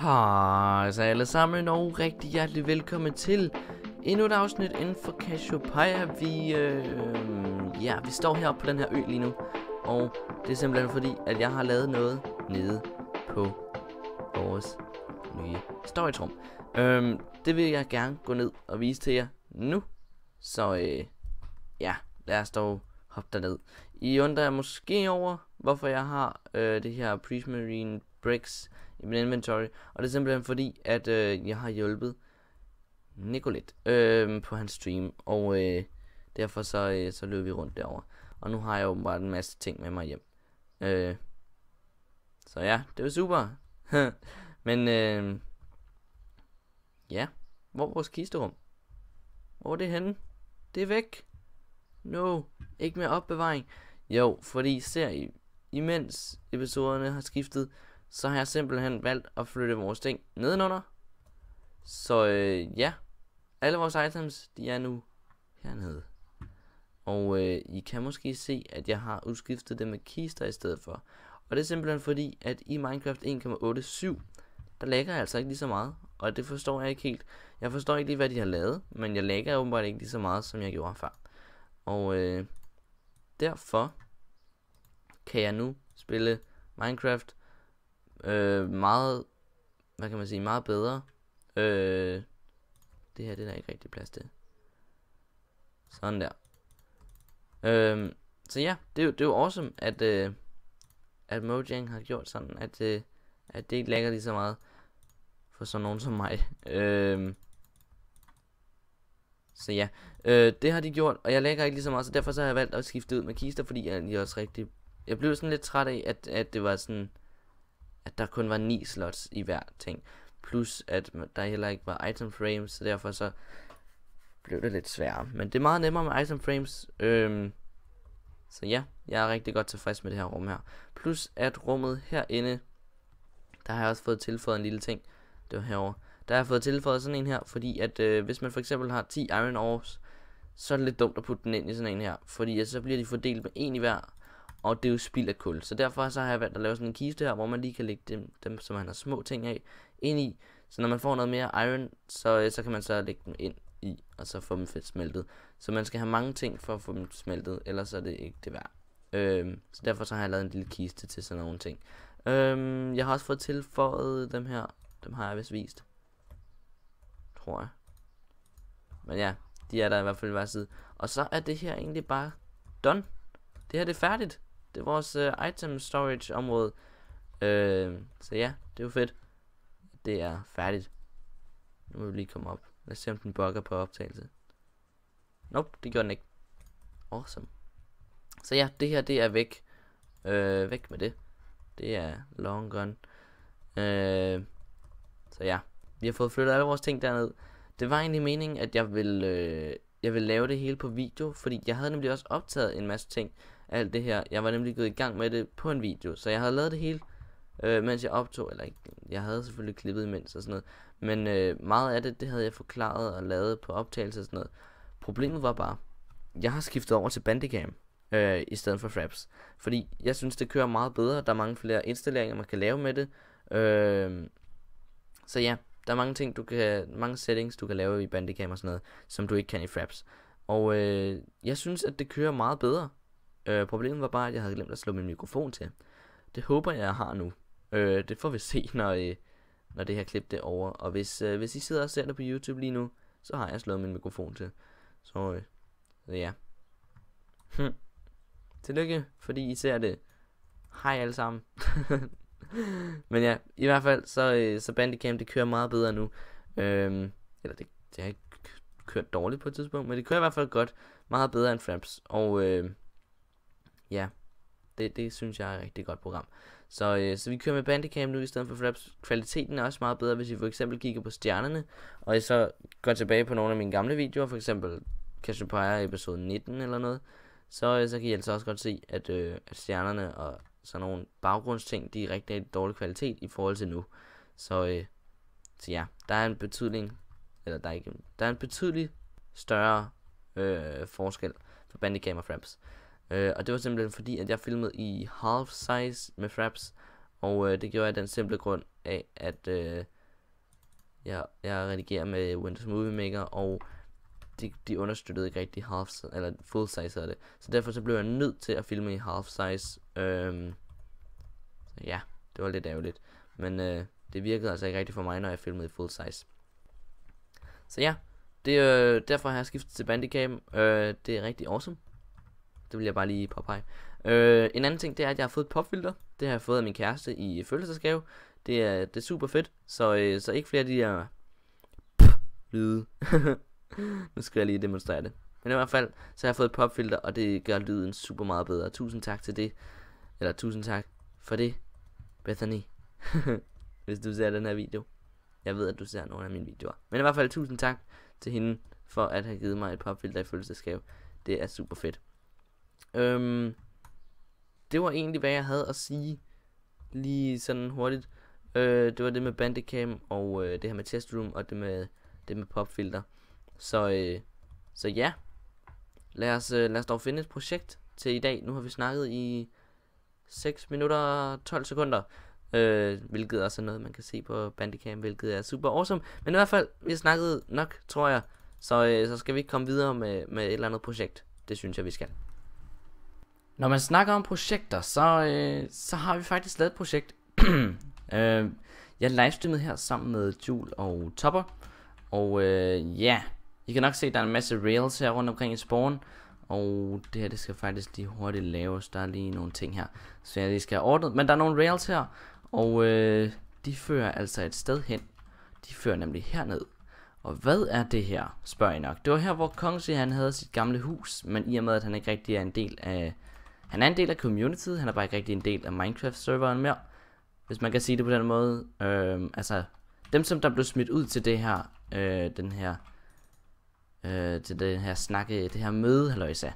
Hej så alle sammen og rigtig hjertelig velkommen til endnu et afsnit inden for Cassiopeia. Vi, øh, ja, vi står heroppe på den her ø lige nu, og det er simpelthen fordi, at jeg har lavet noget nede på vores nye storytrum. Øh, det vil jeg gerne gå ned og vise til jer nu, så øh, ja, lad os dog hoppe derned. I undrer jeg måske over, hvorfor jeg har øh, det her Prismarine Bricks i min inventory. Og det er simpelthen fordi, at øh, jeg har hjulpet Nicolet øh, på hans stream. Og øh, derfor så, øh, så løb vi rundt derover. Og nu har jeg åbenbart en masse ting med mig hjem. Øh, så ja, det var super. Men øh, ja, hvor er vores kisterum? Hvor er det henne? Det er væk. No, ikke mere opbevaring. Jo, fordi ser I, imens episoderne har skiftet, så har jeg simpelthen valgt at flytte vores ting nedenunder. Så øh, ja, alle vores items, de er nu hernede. Og øh, I kan måske se, at jeg har udskiftet det med kister i stedet for. Og det er simpelthen fordi, at i Minecraft 1.8.7, der lægger jeg altså ikke lige så meget. Og det forstår jeg ikke helt. Jeg forstår ikke lige, hvad de har lavet, men jeg lægger åbenbart ikke lige så meget, som jeg gjorde før. Og øh, derfor kan jeg nu spille Minecraft øh, meget, hvad kan man sige, meget bedre. Øh, det her, det er der ikke rigtig plads til. Sådan der. Øh, så ja, det er jo, det er jo awesome, at, øh, at Mojang har gjort sådan, at, øh, at det ikke lægger lige så meget for sådan nogen som mig. Øh, så ja, øh, det har de gjort, og jeg lægger ikke lige så meget, så derfor så har jeg valgt at skifte ud med kister, fordi jeg lige også rigtig... Jeg blev sådan lidt træt af, at, at det var sådan... At der kun var ni slots i hver ting. Plus at der heller ikke var item frames, så derfor så blev det lidt sværere. Men det er meget nemmere med item frames. Øhm, så ja, jeg er rigtig godt tilfreds med det her rum her. Plus at rummet herinde, der har jeg også fået tilføjet en lille ting. Det var herovre der har fået tilføjet sådan en her, fordi at øh, hvis man for eksempel har 10 iron ores, så er det lidt dumt at putte den ind i sådan en her, fordi altså, så bliver de fordelt med en i hver, og det er jo spild af kul. Så derfor så har jeg valgt at lave sådan en kiste her, hvor man lige kan lægge dem, dem som man har små ting af, ind i. Så når man får noget mere iron, så, øh, så kan man så lægge dem ind i, og så få dem fedt smeltet. Så man skal have mange ting for at få dem smeltet, ellers er det ikke det værd. Øhm, så derfor så har jeg lavet en lille kiste til sådan nogle ting. Øhm, jeg har også fået tilføjet dem her. Dem har jeg vist vist tror jeg. Men ja, de er der i hvert fald i hver side. Og så er det her egentlig bare done. Det her det er færdigt. Det er vores uh, item storage område. Øh, så ja, det er jo fedt. Det er færdigt. Nu må vi lige komme op. Lad os se om den bugger på optagelse. Nope, det gjorde den ikke. Awesome. Så ja, det her det er væk. Øh, væk med det. Det er long gone. Øh, så ja. Vi har fået flyttet alle vores ting derned. Det var egentlig meningen, at jeg ville, øh, jeg ville lave det hele på video, fordi jeg havde nemlig også optaget en masse ting alt det her. Jeg var nemlig gået i gang med det på en video, så jeg havde lavet det hele, øh, mens jeg optog, eller ikke, jeg havde selvfølgelig klippet imens og sådan noget, men øh, meget af det, det havde jeg forklaret og lavet på optagelse og sådan noget. Problemet var bare, jeg har skiftet over til Bandicam øh, i stedet for Fraps, fordi jeg synes, det kører meget bedre, der er mange flere installeringer, man kan lave med det, øh, så ja, der er mange ting, du kan, mange settings, du kan lave i Bandicam og sådan noget, som du ikke kan i Fraps. Og øh, jeg synes, at det kører meget bedre. Øh, problemet var bare, at jeg havde glemt at slå min mikrofon til. Det håber jeg, har nu. Øh, det får vi se, når, øh, når det her klip det over. Og hvis, øh, hvis I sidder og ser det på YouTube lige nu, så har jeg slået min mikrofon til. Så øh, så ja. Hm. Tillykke, fordi I ser det. Hej alle sammen. Men ja, i hvert fald, så, øh, så Bandicam, det kører meget bedre nu. Øhm, eller det, det har ikke kørt dårligt på et tidspunkt, men det kører i hvert fald godt. Meget bedre end Fraps. Og øh, ja, det, det synes jeg er et rigtig godt program. Så, øh, så vi kører med Bandicam nu i stedet for Fraps. Kvaliteten er også meget bedre, hvis I for eksempel kigger på stjernerne, og I så går tilbage på nogle af mine gamle videoer, for eksempel Empire episode 19 eller noget, så, øh, så kan I altså også godt se, at, øh, at stjernerne og sådan nogle baggrundsting, de er rigtig, rigtig dårlig kvalitet i forhold til nu. Så, øh, så ja, der er en betydning, eller der er ikke, der er en betydelig større øh, forskel for Bandicam og Fraps. Øh, og det var simpelthen fordi, at jeg filmede i half size med Fraps, og øh, det gjorde jeg den simple grund af, at øh, jeg, jeg redigerer med Windows Movie Maker, og de, de understøttede ikke rigtig half size, eller full size af det. Så derfor så blev jeg nødt til at filme i half size. Øhm, ja, det var lidt ærgerligt. Men øh, det virkede altså ikke rigtigt for mig, når jeg filmede i full size. Så ja, det, øh, derfor har jeg skiftet til Bandicam. Øh, det er rigtig awesome. Det vil jeg bare lige påpege. Øh, en anden ting, det er, at jeg har fået et popfilter. Det har jeg fået af min kæreste i fødselsdagsgave. Det er, det er super fedt. Så, øh, så ikke flere af de der... lyde. nu skal jeg lige demonstrere det. Men i hvert fald, så har jeg fået popfilter, og det gør lyden super meget bedre. Tusind tak til det. Eller tusind tak for det, Bethany. Hvis du ser den her video. Jeg ved, at du ser nogle af mine videoer. Men i hvert fald, tusind tak til hende for at have givet mig et popfilter i følelsesgave. Det er super fedt. Øhm, det var egentlig, hvad jeg havde at sige lige sådan hurtigt. Øh, det var det med Bandicam, og øh, det her med testroom, og det med, det med popfilter. Så, øh, så ja, lad os, øh, lad os dog finde et projekt til i dag. Nu har vi snakket i 6 minutter og 12 sekunder. Øh, hvilket også er noget, man kan se på Bandicam, hvilket er super awesome. Men i hvert fald, vi har snakket nok, tror jeg. Så, øh, så skal vi ikke komme videre med, med et eller andet projekt. Det synes jeg, vi skal. Når man snakker om projekter, så, øh, så har vi faktisk lavet et projekt. øh, jeg livestreamede her sammen med Jul og Topper. Og øh, ja, i kan nok se, at der er en masse rails her rundt omkring i spawn. Og det her, det skal faktisk lige hurtigt laves. Der er lige nogle ting her, så jeg lige skal have ordnet. Men der er nogle rails her, og øh, de fører altså et sted hen. De fører nemlig herned. Og hvad er det her, spørger I nok. Det var her, hvor Kongsi han havde sit gamle hus, men i og med, at han ikke rigtig er en del af... Han er en del af communityet, han er bare ikke rigtig en del af Minecraft-serveren mere. Hvis man kan sige det på den måde. Øh, altså, dem som der blev smidt ud til det her, øh, den her øh, til den her snakke, øh, det her møde, halløjsa.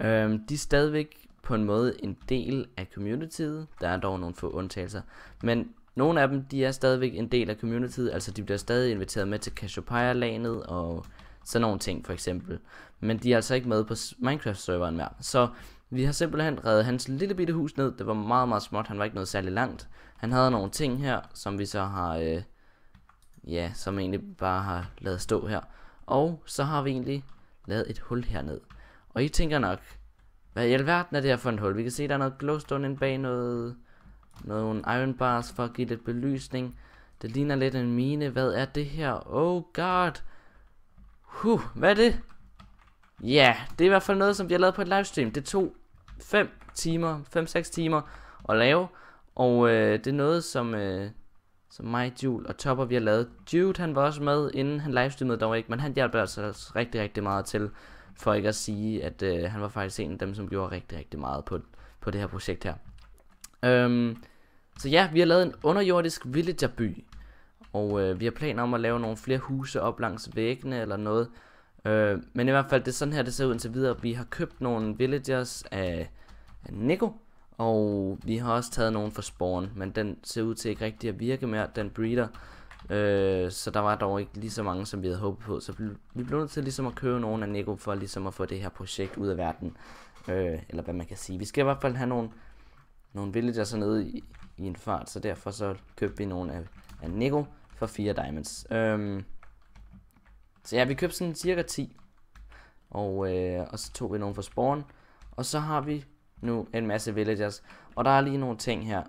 Øh, de er stadigvæk på en måde en del af communityet. Der er dog nogle få undtagelser. Men nogle af dem, de er stadigvæk en del af communityet, altså de bliver stadig inviteret med til Cassiopeia-lanet og sådan nogle ting for eksempel. Men de er altså ikke med på Minecraft-serveren mere. Så vi har simpelthen reddet hans lille bitte hus ned. Det var meget, meget småt. Han var ikke noget særlig langt. Han havde nogle ting her, som vi så har... Øh, ja, som egentlig bare har lavet stå her. Og så har vi egentlig lavet et hul herned. Og I tænker nok, hvad i alverden er det her for et hul? Vi kan se, der er noget glowstone inde bag noget, nogle iron bars for at give lidt belysning. Det ligner lidt en mine. Hvad er det her? Oh god. Huh, hvad er det? Ja, yeah, det er i hvert fald noget, som vi har lavet på et livestream. Det tog 5 timer, 5-6 timer at lave. Og øh, det er noget, som øh, så mig, Jul og Topper, vi har lavet. Jude, han var også med, inden han livestreamede dog ikke, men han hjalp altså rigtig, rigtig meget til, for ikke at sige, at øh, han var faktisk en af dem, som gjorde rigtig, rigtig meget på, på det her projekt her. Øhm, så ja, vi har lavet en underjordisk villagerby, og øh, vi har planer om at lave nogle flere huse op langs væggene eller noget. Øh, men i hvert fald, det er sådan her, det ser ud indtil videre. Vi har købt nogle villagers af, af Nico, og vi har også taget nogen fra Spawn, men den ser ud til ikke rigtig at virke mere, den breeder. Øh, så der var dog ikke lige så mange, som vi havde håbet på. Så vi blev nødt til ligesom at købe nogen af Nico for ligesom at få det her projekt ud af verden. Øh, eller hvad man kan sige. Vi skal i hvert fald have nogle, nogle villager så nede i, i en fart, så derfor så købte vi nogle af, af Nico for 4 diamonds. Øh, så ja, vi købte sådan cirka 10. Og, øh, og så tog vi nogen fra Spawn. Og så har vi nu en masse villagers. Og der er lige nogle ting her,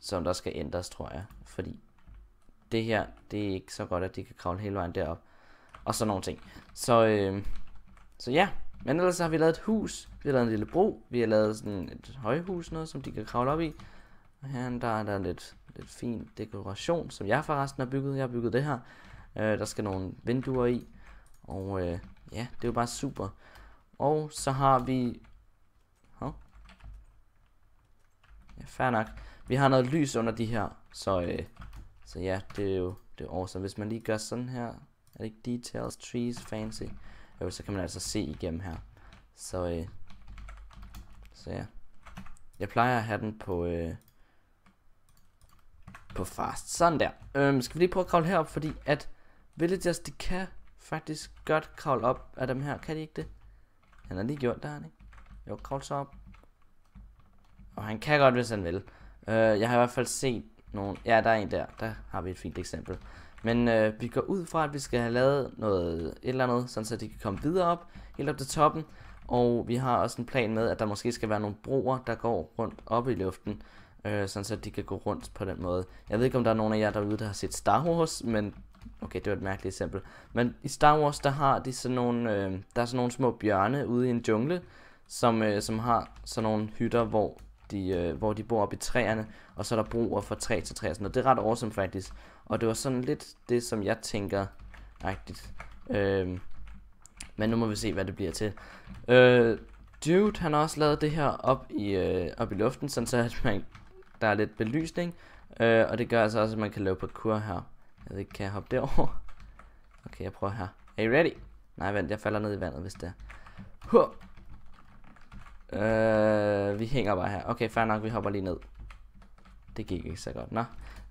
som der skal ændres, tror jeg. Fordi det her, det er ikke så godt, at de kan kravle hele vejen derop. Og sådan nogle ting. Så, øh, så ja. Men ellers har vi lavet et hus. Vi har lavet en lille bro. Vi har lavet sådan et højhus, noget, som de kan kravle op i. Og her der er der lidt, lidt fin dekoration, som jeg forresten har bygget. Jeg har bygget det her. Øh, der skal nogle vinduer i. Og øh, ja, det er jo bare super. Og så har vi fair nok. Vi har noget lys under de her, så, øh, så ja, det er jo det er awesome. Hvis man lige gør sådan her, er det ikke details, trees, fancy? Jo, så kan man altså se igennem her. Så, øh, så ja. Jeg plejer at have den på, øh, på fast. Sådan der. Øhm, skal vi lige prøve at kravle herop, fordi at villagers, de kan faktisk godt kravle op af dem her. Kan de ikke det? Han har lige gjort det, han ikke? Jo, kravle så op. Og han kan godt, hvis han vil. Øh, jeg har i hvert fald set nogle... Ja, der er en der. Der har vi et fint eksempel. Men øh, vi går ud fra, at vi skal have lavet noget, et eller andet, sådan så de kan komme videre op, helt op til toppen. Og vi har også en plan med, at der måske skal være nogle broer, der går rundt op i luften, øh, sådan så de kan gå rundt på den måde. Jeg ved ikke, om der er nogen af jer derude, der har set Star Wars, men okay, det var et mærkeligt eksempel. Men i Star Wars, der har de sådan nogle, øh, der er sådan nogle små bjørne ude i en jungle, som, øh, som har sådan nogle hytter, hvor de, øh, hvor de bor oppe i træerne, og så er der broer fra træ til træ og sådan noget. Det er ret awesome faktisk. Og det var sådan lidt det, som jeg tænker rigtigt. Øh, men nu må vi se, hvad det bliver til. Øh, Dude, han har også lavet det her op i, øh, op i luften, sådan så at man, der er lidt belysning. Øh, og det gør altså også, at man kan lave parkour her. Jeg ved ikke, kan jeg hoppe derover? Okay, jeg prøver her. Er I ready? Nej, vent, jeg falder ned i vandet, hvis det er. Huh. Øh, vi hænger bare her. Okay, fair nok, vi hopper lige ned. Det gik ikke så godt. Nå,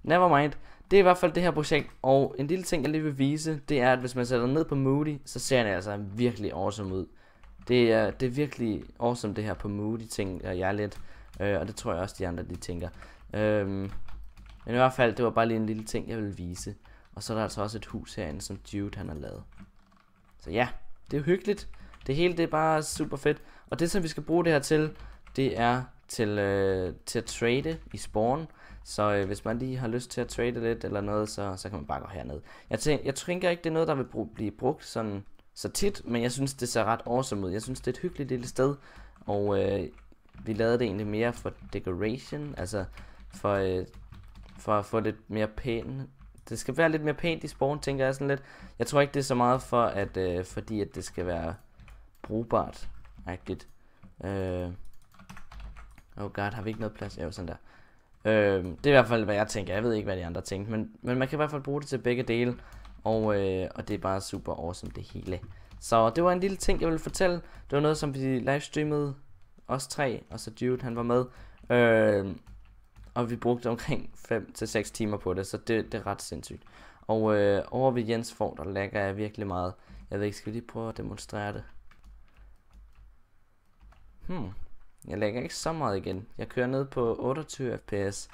never mind. Det er i hvert fald det her projekt, og en lille ting, jeg lige vil vise, det er, at hvis man sætter ned på Moody, så ser den altså virkelig awesome ud. Det er, det er virkelig awesome det her på Moody, tænker jeg lidt, øh, og det tror jeg også, de andre de tænker. Øh, men i hvert fald, det var bare lige en lille ting, jeg ville vise. Og så er der altså også et hus herinde, som Jude han har lavet. Så ja, det er hyggeligt. Det hele det er bare super fedt. Og det, som vi skal bruge det her til, det er til, øh, til at trade i spawn. Så øh, hvis man lige har lyst til at trade lidt eller noget, så, så kan man bare gå herned. Jeg, tænker, jeg tænker ikke, det er noget, der vil bruge, blive brugt sådan så tit, men jeg synes, det ser ret awesome ud. Jeg synes, det er et hyggeligt lille sted, og øh, vi lavede det egentlig mere for decoration, altså for, øh, for at få lidt mere pæn. Det skal være lidt mere pænt i spawn, tænker jeg sådan lidt. Jeg tror ikke, det er så meget for, at, øh, fordi at det skal være brugbart rigtigt. Øh, oh god, har vi ikke noget plads? Jo, sådan der. Øh, det er i hvert fald, hvad jeg tænker. Jeg ved ikke, hvad de andre tænkte, men, men man kan i hvert fald bruge det til begge dele. Og, øh, og det er bare super awesome det hele. Så det var en lille ting, jeg ville fortælle. Det var noget, som vi livestreamede os tre, og så Jude, han var med. Øh, og vi brugte omkring 5-6 timer på det, så det, det er ret sindssygt. Og øh, over ved Jens Ford, der lægger jeg virkelig meget. Jeg ved ikke, skal vi lige prøve at demonstrere det? Hmm. Jeg lægger ikke så meget igen. Jeg kører ned på 28 fps.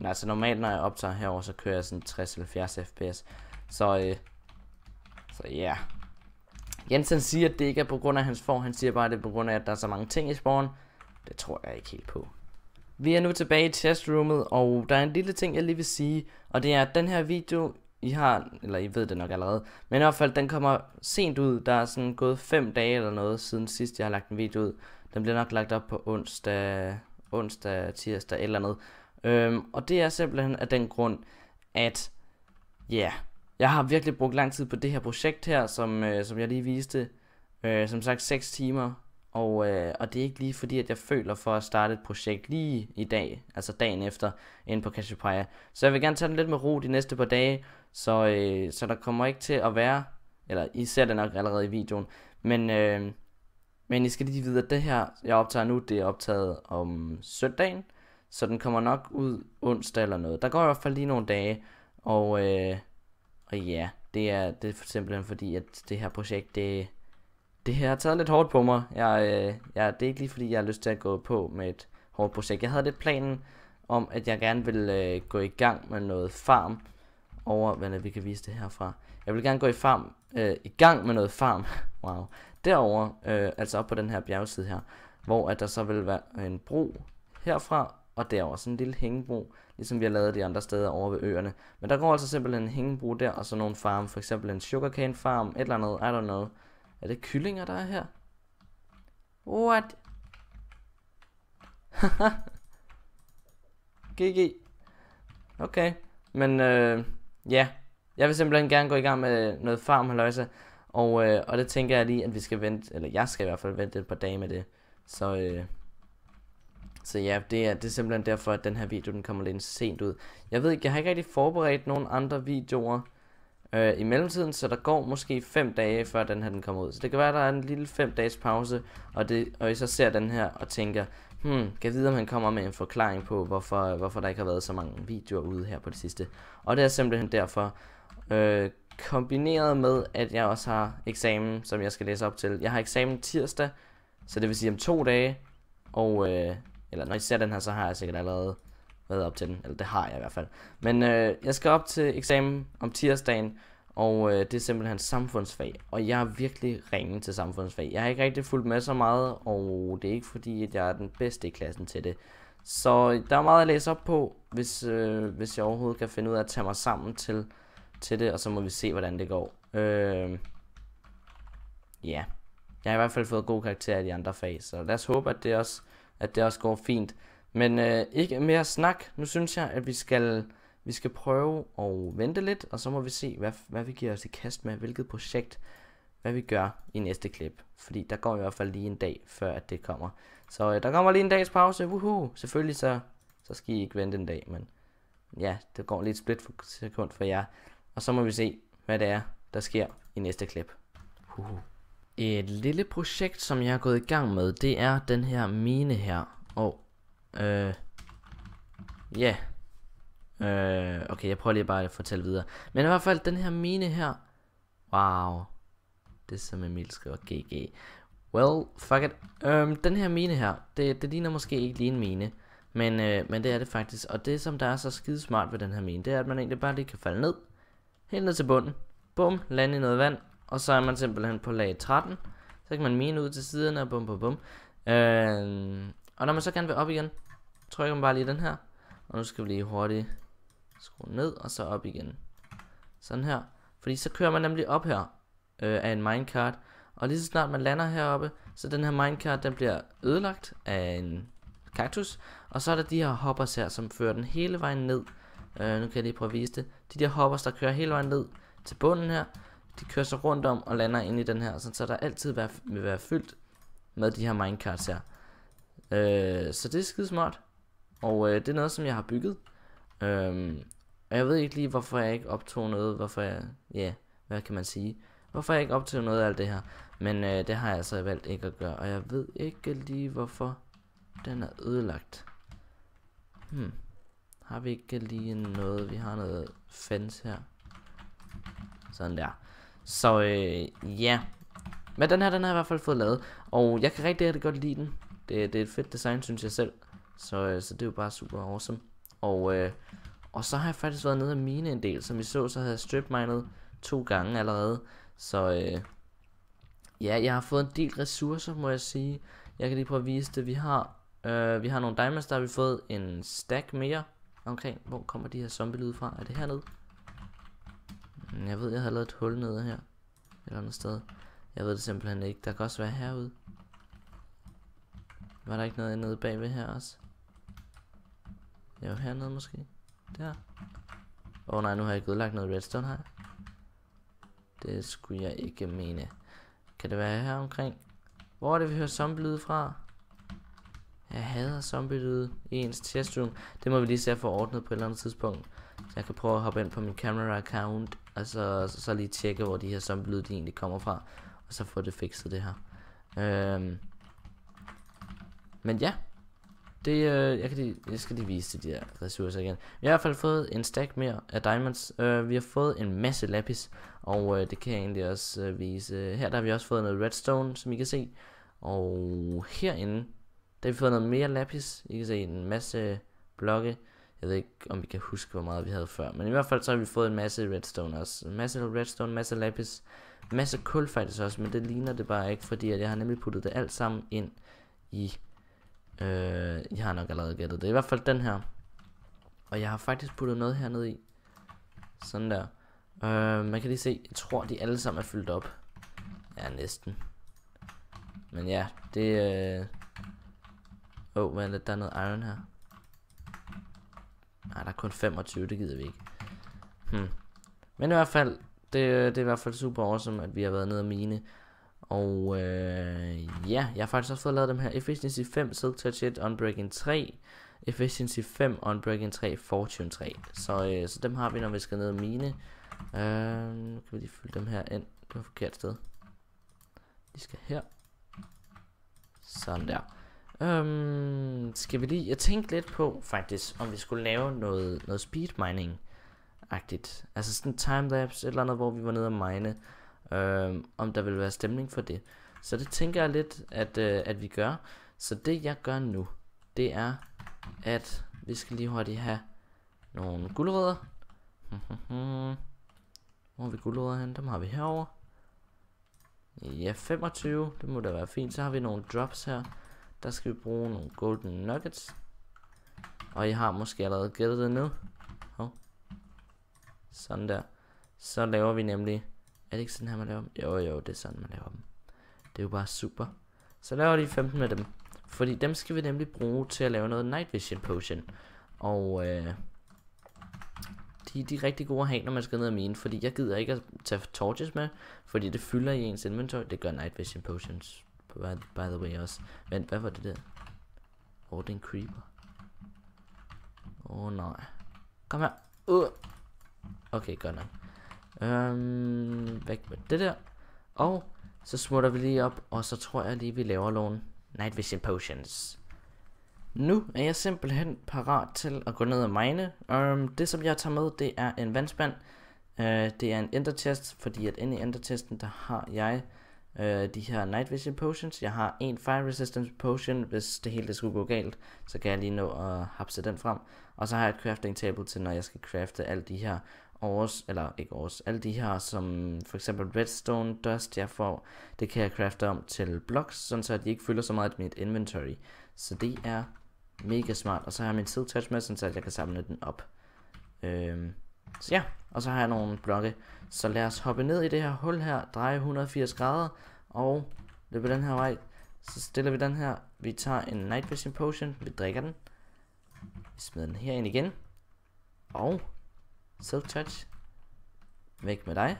Nej, så normalt når jeg optager herover, så kører jeg sådan 60-70 fps. Så, øh, så ja. Yeah. Jensen siger, at det ikke er på grund af hans form. Han siger bare, at det er på grund af, at der er så mange ting i sporen. Det tror jeg ikke helt på. Vi er nu tilbage i testroomet, og der er en lille ting, jeg lige vil sige. Og det er, at den her video, i har, eller I ved det nok allerede, men i hvert fald, den kommer sent ud. Der er sådan gået 5 dage eller noget, siden sidst jeg har lagt en video ud. Den bliver nok lagt op på onsdag, onsdag, tirsdag eller noget. Øhm, og det er simpelthen af den grund, at ja, yeah, jeg har virkelig brugt lang tid på det her projekt her, som, øh, som jeg lige viste. Øh, som sagt 6 timer og, øh, og det er ikke lige fordi, at jeg føler for at starte et projekt lige i dag, altså dagen efter, ind på Cassiopeia. Så jeg vil gerne tage den lidt med ro de næste par dage, så, øh, så der kommer ikke til at være, eller I ser det nok allerede i videoen, men, øh, men I skal lige vide, at det her, jeg optager nu, det er optaget om søndagen, så den kommer nok ud onsdag eller noget. Der går i hvert fald lige nogle dage, og, øh, og ja, det er, det er simpelthen fordi, at det her projekt, det, det her har taget lidt hårdt på mig. Jeg, øh, jeg, det er ikke lige fordi, jeg har lyst til at gå på med et hårdt projekt. Jeg havde lidt planen om, at jeg gerne vil øh, gå i gang med noget farm over, hvad vi kan vise det herfra. Jeg vil gerne gå i farm, øh, i gang med noget farm, wow, derover, øh, altså op på den her bjergside her, hvor at der så vil være en bro herfra og derover sådan en lille hængebro, ligesom vi har lavet de andre steder over ved øerne. Men der går altså simpelthen en hængebro der, og så nogle farme, for eksempel en sugarcane farm, et eller andet, I don't know. Er det kyllinger, der er her? What? GG. Okay. Men øh, ja. Jeg vil simpelthen gerne gå i gang med noget farm, halløjse. Og, øh, og det tænker jeg lige, at vi skal vente, eller jeg skal i hvert fald vente et par dage med det. Så, øh, så ja, det er, det er simpelthen derfor, at den her video den kommer lidt sent ud. Jeg ved ikke, jeg har ikke rigtig forberedt nogen andre videoer øh, i mellemtiden, så der går måske 5 dage, før den her den kommer ud. Så det kan være, at der er en lille 5 dages pause, og, det, og I så ser den her og tænker, hmm, kan vide, om han kommer med en forklaring på, hvorfor, hvorfor der ikke har været så mange videoer ude her på det sidste. Og det er simpelthen derfor, øh, kombineret med, at jeg også har eksamen, som jeg skal læse op til. Jeg har eksamen tirsdag, så det vil sige om to dage, og øh, eller når I ser den her, så har jeg sikkert allerede været op til den, eller det har jeg i hvert fald. Men øh, jeg skal op til eksamen om tirsdagen, og øh, det er simpelthen samfundsfag, og jeg er virkelig ringen til samfundsfag. Jeg har ikke rigtig fulgt med så meget, og det er ikke fordi, at jeg er den bedste i klassen til det. Så der er meget at læse op på, hvis, øh, hvis jeg overhovedet kan finde ud af at tage mig sammen til, til det, og så må vi se, hvordan det går. Øh, ja. Yeah. Jeg har i hvert fald fået gode karakterer i de andre fag, så lad os håbe, at det også, at det også går fint. Men øh, ikke mere snak. Nu synes jeg, at vi skal, vi skal prøve at vente lidt, og så må vi se, hvad, hvad vi giver os i kast med, hvilket projekt, hvad vi gør i næste klip. Fordi der går i hvert fald lige en dag, før at det kommer. Så øh, der kommer lige en dags pause. Woohoo! Selvfølgelig så, så skal I ikke vente en dag, men ja, det går lidt split for sekund for jer. Og så må vi se, hvad det er, der sker i næste klip. Woohoo. Et lille projekt, som jeg er gået i gang med, det er den her mine her. Og Øh, ja. Øh, okay, jeg prøver lige bare at fortælle videre. Men i hvert fald, den her mine her. Wow. Det er som Emil skriver, GG. Well, fuck it. Øhm, den her mine her, det, det ligner måske ikke lige en mine. Men, øh, men det er det faktisk. Og det, som der er så skide smart ved den her mine, det er, at man egentlig bare lige kan falde ned. Helt ned til bunden. Bum, lande i noget vand. Og så er man simpelthen på lag 13. Så kan man mine ud til siderne og bum bum bum. Øh, og når man så gerne vil op igen, trykker man bare lige den her. Og nu skal vi lige hurtigt skrue ned og så op igen. Sådan her. Fordi så kører man nemlig op her øh, af en minecart. Og lige så snart man lander heroppe, så den her minecart den bliver ødelagt af en kaktus. Og så er der de her hoppers her, som fører den hele vejen ned. Øh, nu kan jeg lige prøve at vise det. De der hoppers, der kører hele vejen ned til bunden her, de kører så rundt om og lander ind i den her. Sådan, så der altid vil være, fyldt med de her minecarts her. Øh, så det er skide smart. Og øh, det er noget, som jeg har bygget. Øhm, og jeg ved ikke lige, hvorfor jeg ikke optog noget, hvorfor jeg, ja, yeah, hvad kan man sige, hvorfor jeg ikke optog noget af alt det her. Men øh, det har jeg altså valgt ikke at gøre, og jeg ved ikke lige, hvorfor den er ødelagt. Hmm. Har vi ikke lige noget? Vi har noget fans her. Sådan der. Så øh, ja. Men den her, den har jeg i hvert fald fået lavet. Og jeg kan rigtig, rigtig godt lide den. Det, det er et fedt design, synes jeg selv. Så, øh, så det er jo bare super awesome. Og, øh, og så har jeg faktisk været nede og mine en del. Som I så, så havde jeg stripminet to gange allerede. Så øh, ja, jeg har fået en del ressourcer, må jeg sige. Jeg kan lige prøve at vise det. Vi har, øh, vi har nogle diamonds, der har vi fået en stack mere. Okay, hvor kommer de her zombie-lyde fra? Er det hernede? Mm, jeg ved, jeg har lavet et hul nede her. Et eller andet sted. Jeg ved det simpelthen ikke. Der kan også være herude. Var der ikke noget nede bagved her også? Det var hernede måske. Der. Åh oh, nej, nu har jeg ikke udlagt noget redstone her. Det skulle jeg ikke mene. Kan det være her omkring? Hvor er det, vi hører zombie fra? Jeg hader zombie i ens testroom. Det må vi lige se at få ordnet på et eller andet tidspunkt. Så jeg kan prøve at hoppe ind på min camera account, og så, så, så lige tjekke, hvor de her zombie de egentlig kommer fra. Og så få det fikset det her. Øhm. Men ja, det, øh, jeg, kan lige, jeg skal lige vise de der ressourcer igen. Vi har i hvert fald fået en stack mere af diamonds. Øh, vi har fået en masse lapis, og øh, det kan jeg egentlig også øh, vise. Her der har vi også fået noget redstone, som I kan se. Og herinde, der har vi fået noget mere lapis. I kan se en masse blokke. Jeg ved ikke, om vi kan huske, hvor meget vi havde før. Men i hvert fald så har vi fået en masse redstone også. En masse redstone, en masse lapis. En masse kul faktisk også, men det ligner det bare ikke, fordi at jeg har nemlig puttet det alt sammen ind i Øh, jeg har nok allerede gættet det. I hvert fald den her. Og jeg har faktisk puttet noget hernede i. Sådan der. Øh, man kan lige se, jeg tror de alle sammen er fyldt op. Ja, næsten. Men ja, det... Øh, Åh, øh... oh, hvad er det? Der er noget iron her. Nej, der er kun 25, det gider vi ikke. Hmm. Men i hvert fald, det, øh, det er i hvert fald super awesome, at vi har været nede og mine. Og øh, ja, jeg har faktisk også fået lavet dem her. Efficiency 5, Silk Touch 1, Unbreaking 3, Efficiency 5, Unbreaking 3, Fortune 3. Så, øh, så dem har vi, når vi skal ned og mine. Øh, nu kan vi lige fylde dem her ind. Det var forkert sted. De skal her. Sådan der. Øhm, skal vi lige... Jeg tænkte lidt på, faktisk, om vi skulle lave noget, noget speed mining-agtigt. Altså sådan en timelapse, et eller andet, hvor vi var nede og mine øh, om der vil være stemning for det. Så det tænker jeg lidt, at, øh, at vi gør. Så det jeg gør nu, det er, at vi skal lige hurtigt have nogle guldrødder. Hvor har vi guldrødder hen? Dem har vi herover. Ja, 25. Det må da være fint. Så har vi nogle drops her. Der skal vi bruge nogle golden nuggets. Og jeg har måske allerede gættet det nu. Hov. Sådan der. Så laver vi nemlig er det ikke sådan her, man laver dem? Jo, jo, det er sådan, man laver dem. Det er jo bare super. Så laver de 15 af dem. Fordi dem skal vi nemlig bruge til at lave noget night vision potion. Og øh, de, de er rigtig gode at have, når man skal ned og mine. Fordi jeg gider ikke at tage torches med, fordi det fylder i ens inventory. Det gør night vision potions, by, by the way også. Vent, hvad var det der? Åh, oh, det er en creeper. Åh oh, nej. Kom her. Uh. Okay, godt nok. Øhm, væk med det der. Og så smutter vi lige op, og så tror jeg lige, vi laver nogle Night Vision Potions. Nu er jeg simpelthen parat til at gå ned og mine. Øhm, det som jeg tager med, det er en vandspand. Øh, det er en ender chest, fordi at inde i ender chesten, der har jeg øh, de her night vision potions. Jeg har en fire resistance potion, hvis det hele det skulle gå galt, så kan jeg lige nå at hapse den frem. Og så har jeg et crafting table til, når jeg skal crafte alle de her ores, eller ikke ores, alle de her, som for eksempel redstone dust, jeg får, det kan jeg crafte om til blocks, sådan så at de ikke fylder så meget i mit inventory. Så det er mega smart, og så har jeg min tid touch med, sådan så at jeg kan samle den op. Øhm, så ja, og så har jeg nogle blokke. Så lad os hoppe ned i det her hul her, dreje 180 grader, og løbe den her vej. Så stiller vi den her, vi tager en night vision potion, vi drikker den. Vi smider den her ind igen. Og Self touch. Væk med dig.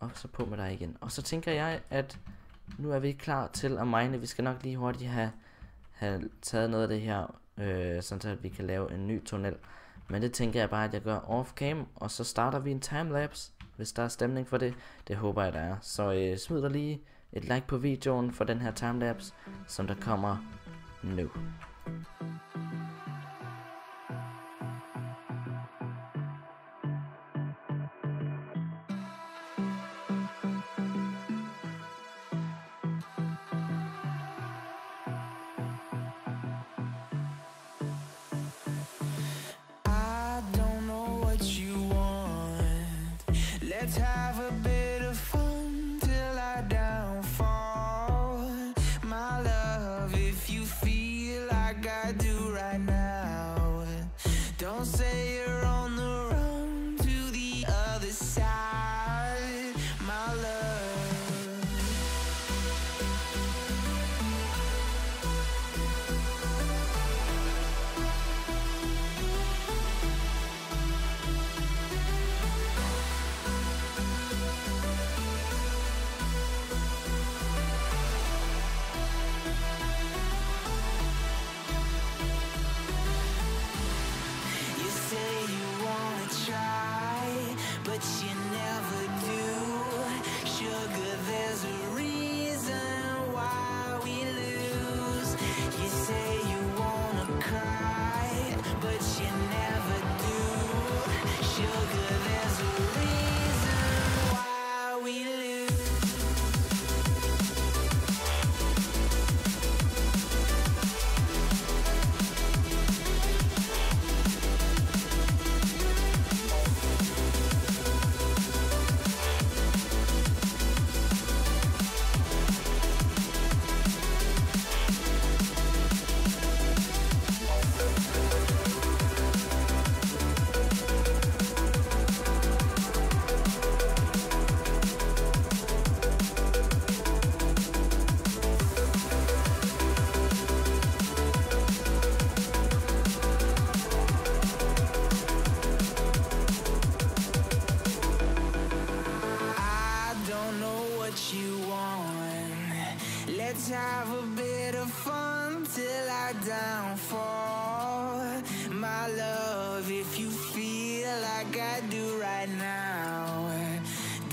Og så på med dig igen. Og så tænker jeg, at nu er vi klar til at mine. Vi skal nok lige hurtigt have, have taget noget af det her, øh, sådan at vi kan lave en ny tunnel. Men det tænker jeg bare, at jeg gør off-cam, og så starter vi en timelapse, hvis der er stemning for det. Det håber jeg, der er. Så øh, smid dig lige et like på videoen for den her timelapse, som der kommer nu.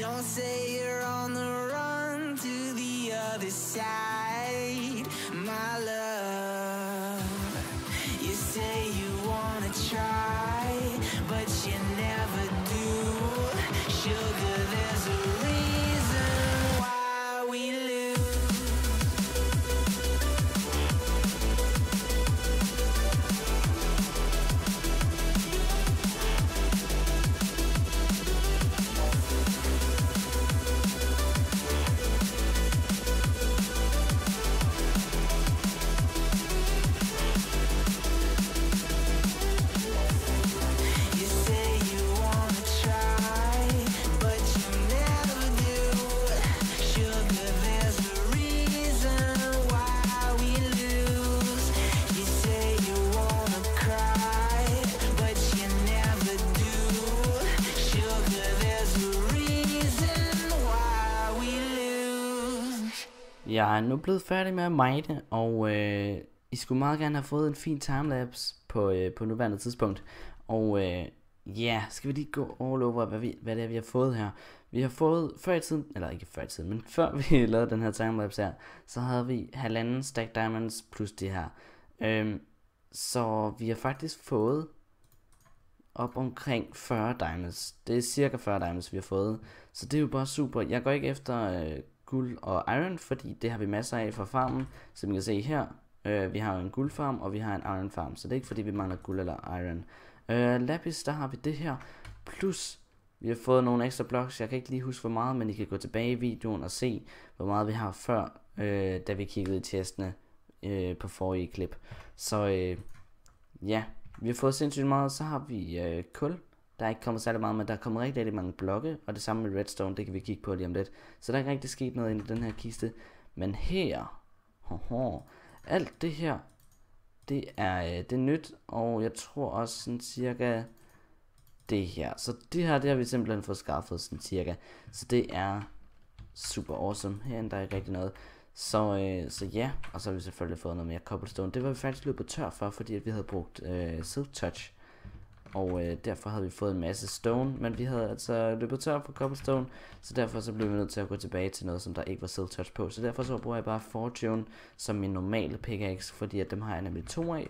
Don't say you're on the run to the other side. jeg er nu blevet færdig med at mine, og øh, I skulle meget gerne have fået en fin timelapse på, øh, på nuværende tidspunkt. Og øh, ja, øh, yeah, skal vi lige gå all over, hvad, vi, hvad det er, vi har fået her. Vi har fået før i tiden, eller ikke før i tiden, men før vi lavede den her timelapse her, så havde vi halvanden stack diamonds plus det her. Øhm, så vi har faktisk fået op omkring 40 diamonds. Det er cirka 40 diamonds, vi har fået. Så det er jo bare super. Jeg går ikke efter øh, guld og iron, fordi det har vi masser af fra farmen, som I kan se her. Øh, vi har en guldfarm, og vi har en iron farm, så det er ikke fordi, vi mangler guld eller iron. Øh, lapis, der har vi det her, plus vi har fået nogle ekstra blocks, jeg kan ikke lige huske hvor meget, men I kan gå tilbage i videoen og se, hvor meget vi har før, øh, da vi kiggede i testene øh, på forrige klip. Så øh, ja, vi har fået sindssygt meget, så har vi øh, kul, der er ikke kommet særlig meget, men der er kommet rigtig, rigtig mange blokke, og det samme med redstone, det kan vi kigge på lige om lidt. Så der er ikke rigtig sket noget i den her kiste. Men her, hoho, alt det her, det er, øh, det er nyt, og jeg tror også sådan cirka det her. Så det her, det har vi simpelthen fået skaffet sådan cirka. Så det er super awesome. Herinde der er ikke rigtig noget. Så, øh, så ja, og så har vi selvfølgelig fået noget mere cobblestone. Det var vi faktisk løbet tør for, fordi at vi havde brugt øh, silk touch og øh, derfor havde vi fået en masse stone, men vi havde altså løbet tør for cobblestone, så derfor så blev vi nødt til at gå tilbage til noget, som der ikke var silk touch på, så derfor så bruger jeg bare fortune som min normale pickaxe, fordi at dem har jeg nemlig to af.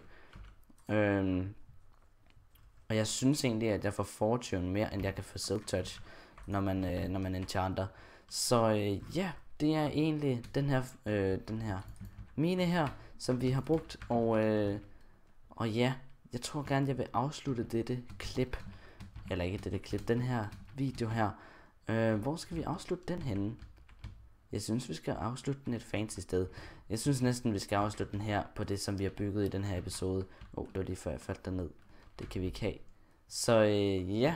Øhm, og jeg synes egentlig, at jeg får fortune mere, end jeg kan få silk touch, når man, øh, når man enchanter. Så øh, ja, det er egentlig den her, øh, den her mine her, som vi har brugt, og, øh, og ja, jeg tror gerne, jeg vil afslutte dette klip. Eller ikke dette klip, den her video her. Øh, hvor skal vi afslutte den henne? Jeg synes, vi skal afslutte den et fancy sted. Jeg synes næsten, vi skal afslutte den her på det, som vi har bygget i den her episode. Åh, oh, det var lige før jeg faldt derned. Det kan vi ikke have. Så øh, ja,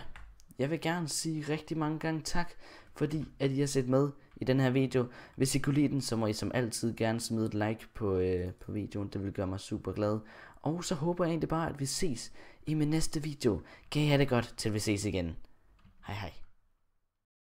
jeg vil gerne sige rigtig mange gange tak, fordi at I har set med i den her video. Hvis I kunne lide den, så må I som altid gerne smide et like på, øh, på videoen. Det vil gøre mig super glad. Og så håber jeg egentlig bare, at vi ses i min næste video. Kan I have det godt, til vi ses igen. Hej hej.